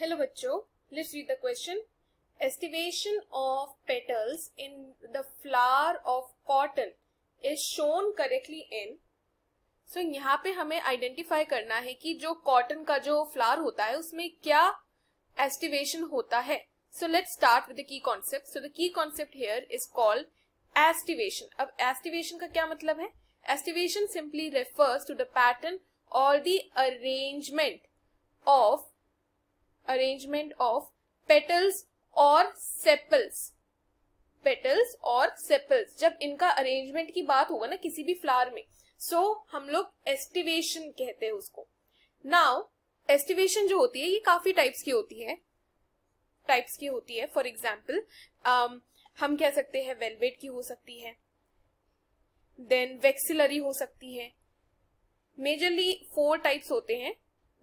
hello बच्चों let's read the question aestivation of petals in the flower of cotton is shown correctly in so यहाँ पे हमें identify करना है कि जो कॉटन का जो फ्लावर होता है उसमें क्या एस्टिवेशन होता है so let start with the key concept so the key concept here is called aestivation अब एस्टिवेशन का क्या मतलब है aestivation simply refers to the pattern और the arrangement of arrangement of petals और sepals पेटल्स और सेपल्स जब इनका अरेन्जमेंट की बात होगा ना किसी भी फ्लावर में सो so, हम लोग एस्टिवेशन कहते हैं उसको नाउ एस्टिवेशन जो होती है ये काफी टाइप्स की होती है टाइप्स की होती है फॉर एग्जाम्पल um, हम कह सकते हैं वेलवेट की हो सकती है देन वेक्सिलरी हो सकती है मेजरली फोर टाइप्स होते हैं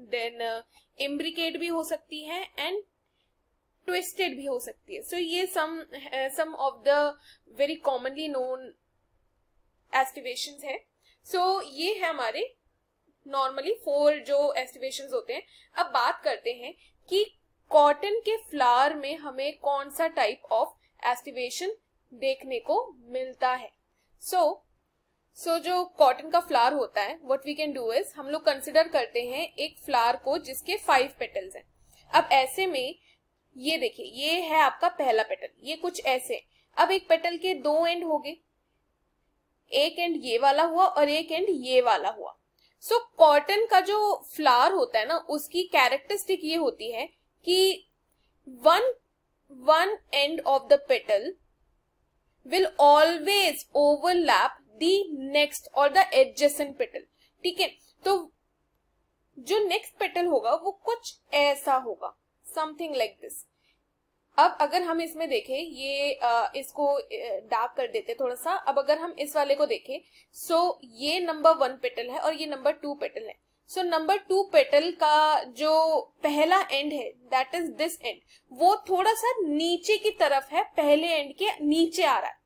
देन इम्ब्रिकेट uh, भी हो सकती है एंड ट्विस्टेड भी हो सकती है सो so, ये some some of the very commonly known aestivation है सो so, ये है हमारे नॉर्मली फोर जो एस्टिवेशन होते हैं अब बात करते हैं कि कॉटन के फ्लावर में हमें कौन सा टाइप ऑफ एस्टिवेशन देखने को मिलता है सो so, सो so, जो कॉटन का फ्लावर होता है what we can do is हम लोग कंसिडर करते हैं एक फ्लावर को जिसके फाइव पेटल्स हैं अब ऐसे में ये देखिए ये है आपका पहला पेटल ये कुछ ऐसे अब एक पेटल के दो एंड हो गए एक एंड ये वाला हुआ और एक एंड ये वाला हुआ सो so, कॉटन का जो फ्लावर होता है ना उसकी कैरेक्टरिस्टिक ये होती है कि one one end of the petal will always overlap the next और द एडजेसेंट पेटल ठीक है तो जो नेक्स्ट पेटल होगा वो कुछ ऐसा होगा समथिंग लाइक दिस अब अगर हम इसमें देखें ये आ, इसको डार्क कर देते थोड़ा सा अब अगर हम इस वाले को देखें सो so, ये नंबर वन पेटल है और ये नंबर टू पेटल है सो नंबर टू पेटल का जो पहला एंड है दैट इज दिस एंड वो थोड़ा सा नीचे की तरफ है पहले एंड के नीचे आ रहा है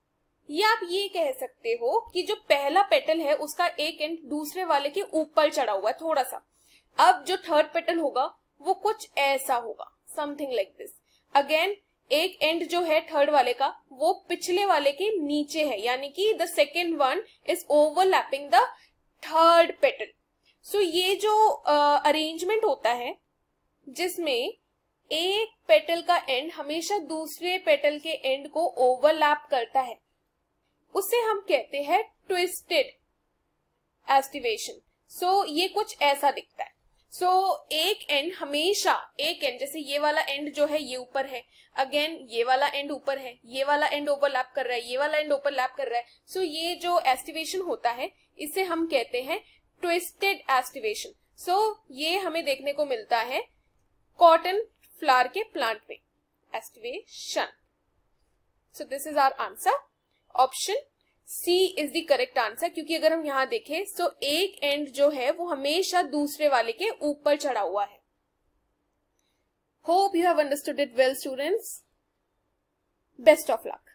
या आप ये कह सकते हो कि जो पहला पेटल है उसका एक एंड दूसरे वाले के ऊपर चढ़ा हुआ है थोड़ा सा अब जो थर्ड पेटल होगा वो कुछ ऐसा होगा समथिंग लाइक दिस अगेन एक एंड जो है थर्ड वाले का वो पिछले वाले के नीचे है यानी कि the second one is overlapping the third petal so ये जो अरेन्जमेंट uh, होता है जिसमें एक पेटल का एंड हमेशा दूसरे पेटल के एंड को ओवरलैप करता है उसे हम कहते हैं ट्विस्टेड एस्टिवेशन सो ये कुछ ऐसा दिखता है सो so, एक एंड हमेशा एक एंड जैसे ये वाला एंड जो है ये ऊपर है अगेन ये वाला एंड ऊपर है ये वाला एंड ओवरलैप कर रहा है ये वाला एंड ओवरलैप कर रहा है सो so, ये जो एस्टिवेशन होता है इसे हम कहते हैं ट्विस्टेड एस्टिवेशन सो ये हमें देखने को मिलता है कॉटन फ्लावर के प्लांट में aestivation so this is our answer option C is the correct answer क्योंकि अगर हम यहाँ देखें तो एक एंड जो है वो हमेशा दूसरे वाले के ऊपर चढ़ा हुआ है hope you have understood it well students best of luck